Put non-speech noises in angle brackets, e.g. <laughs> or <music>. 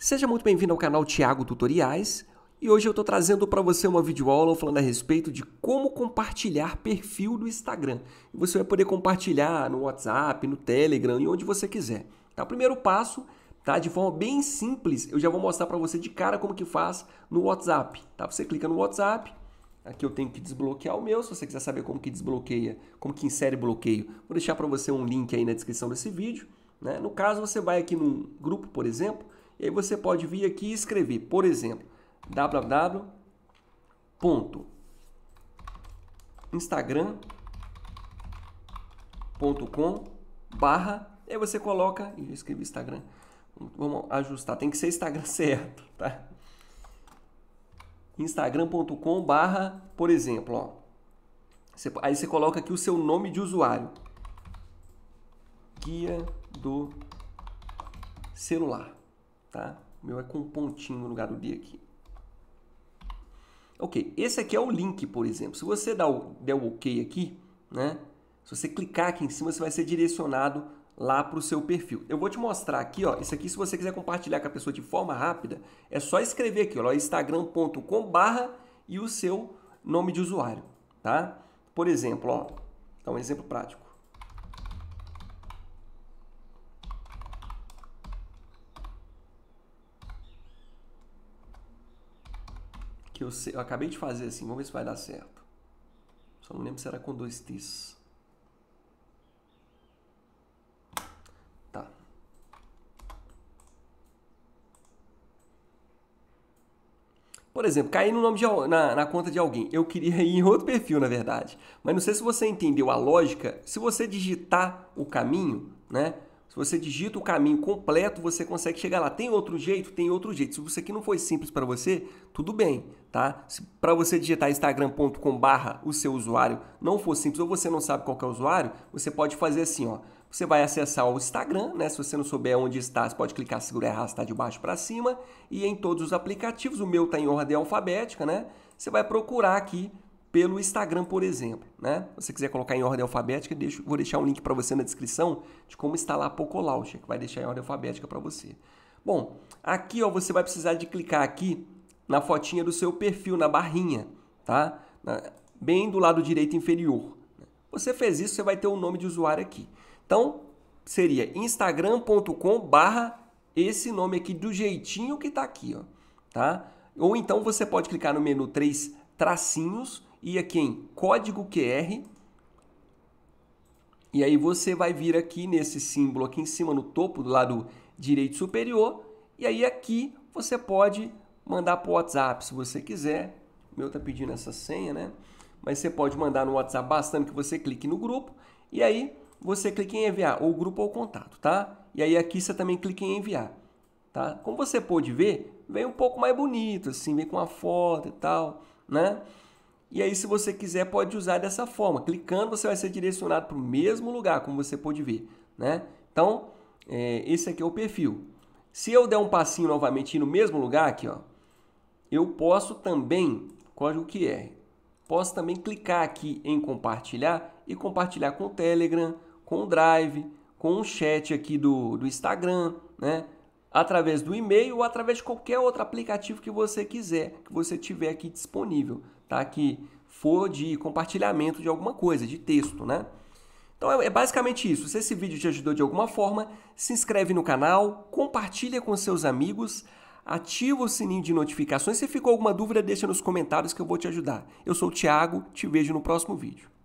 Seja muito bem-vindo ao canal Tiago Tutoriais e hoje eu estou trazendo para você uma videoaula falando a respeito de como compartilhar perfil do Instagram. Você vai poder compartilhar no WhatsApp, no Telegram e onde você quiser. Tá? O primeiro passo, tá? de forma bem simples, eu já vou mostrar para você de cara como que faz no WhatsApp. Tá? Você clica no WhatsApp, Aqui eu tenho que desbloquear o meu. Se você quiser saber como que desbloqueia, como que insere bloqueio, vou deixar para você um link aí na descrição desse vídeo. Né? No caso, você vai aqui num grupo, por exemplo, e aí você pode vir aqui e escrever, por exemplo, www.instagram.com barra, aí você coloca, eu escrevi Instagram, vamos ajustar, tem que ser Instagram <laughs> certo, tá? instagram.com barra, por exemplo, ó. Você, aí você coloca aqui o seu nome de usuário. Guia do celular tá? O meu é com um pontinho no lugar do D aqui. Ok, esse aqui é o link, por exemplo. Se você der o, der o OK aqui, né? Se você clicar aqui em cima, você vai ser direcionado lá para o seu perfil. Eu vou te mostrar aqui, ó. Isso aqui, se você quiser compartilhar com a pessoa de forma rápida, é só escrever aqui, ó, instagram.com barra e o seu nome de usuário, tá? Por exemplo, ó. Então, um exemplo prático. que eu, eu acabei de fazer assim, vamos ver se vai dar certo. Só não lembro se era com dois T's. Tá. Por exemplo, cair no nome de, na, na conta de alguém. Eu queria <laughs> ir em outro perfil, na verdade. Mas não sei se você entendeu a lógica. Se você digitar o caminho, né? Se você digita o caminho completo, você consegue chegar lá. Tem outro jeito? Tem outro jeito. Se você aqui não foi simples para você, tudo bem, tá? Para você digitar instagram.com barra o seu usuário não for simples ou você não sabe qual é o usuário, você pode fazer assim, ó. Você vai acessar o Instagram, né? Se você não souber onde está, você pode clicar, segurar e arrastar de baixo para cima. E em todos os aplicativos, o meu está em ordem alfabética, né? Você vai procurar aqui pelo Instagram, por exemplo. Né? Se você quiser colocar em ordem alfabética, deixo, vou deixar um link para você na descrição de como instalar a Poco Launcher, que vai deixar em ordem alfabética para você. Bom, aqui ó, você vai precisar de clicar aqui na fotinha do seu perfil, na barrinha, tá? bem do lado direito inferior. Você fez isso, você vai ter o um nome de usuário aqui. Então, seria instagram.com barra esse nome aqui do jeitinho que está aqui, ó, tá? Ou então você pode clicar no menu 3 tracinhos e aqui em código QR. E aí você vai vir aqui nesse símbolo aqui em cima, no topo do lado direito superior. E aí aqui você pode mandar para o WhatsApp se você quiser. O meu está pedindo essa senha, né? Mas você pode mandar no WhatsApp bastando que você clique no grupo. E aí você clica em enviar, ou grupo ou contato, tá? E aí aqui você também clica em enviar, tá? Como você pode ver, vem um pouco mais bonito, assim, vem com uma foto e tal, né? E aí, se você quiser, pode usar dessa forma. Clicando, você vai ser direcionado para o mesmo lugar, como você pode ver. Né? Então, é, esse aqui é o perfil. Se eu der um passinho novamente no mesmo lugar aqui, ó, eu posso também, código é QR, é? posso também clicar aqui em compartilhar e compartilhar com o Telegram, com o Drive, com o chat aqui do, do Instagram, né? através do e-mail ou através de qualquer outro aplicativo que você quiser, que você tiver aqui disponível, tá? Que for de compartilhamento de alguma coisa, de texto, né? Então é, é basicamente isso. Se esse vídeo te ajudou de alguma forma, se inscreve no canal, compartilha com seus amigos, ativa o sininho de notificações. Se ficou alguma dúvida, deixa nos comentários que eu vou te ajudar. Eu sou o Thiago, te vejo no próximo vídeo.